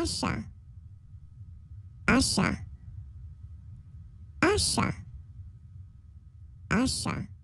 Asha. Asha. Asha. Asha.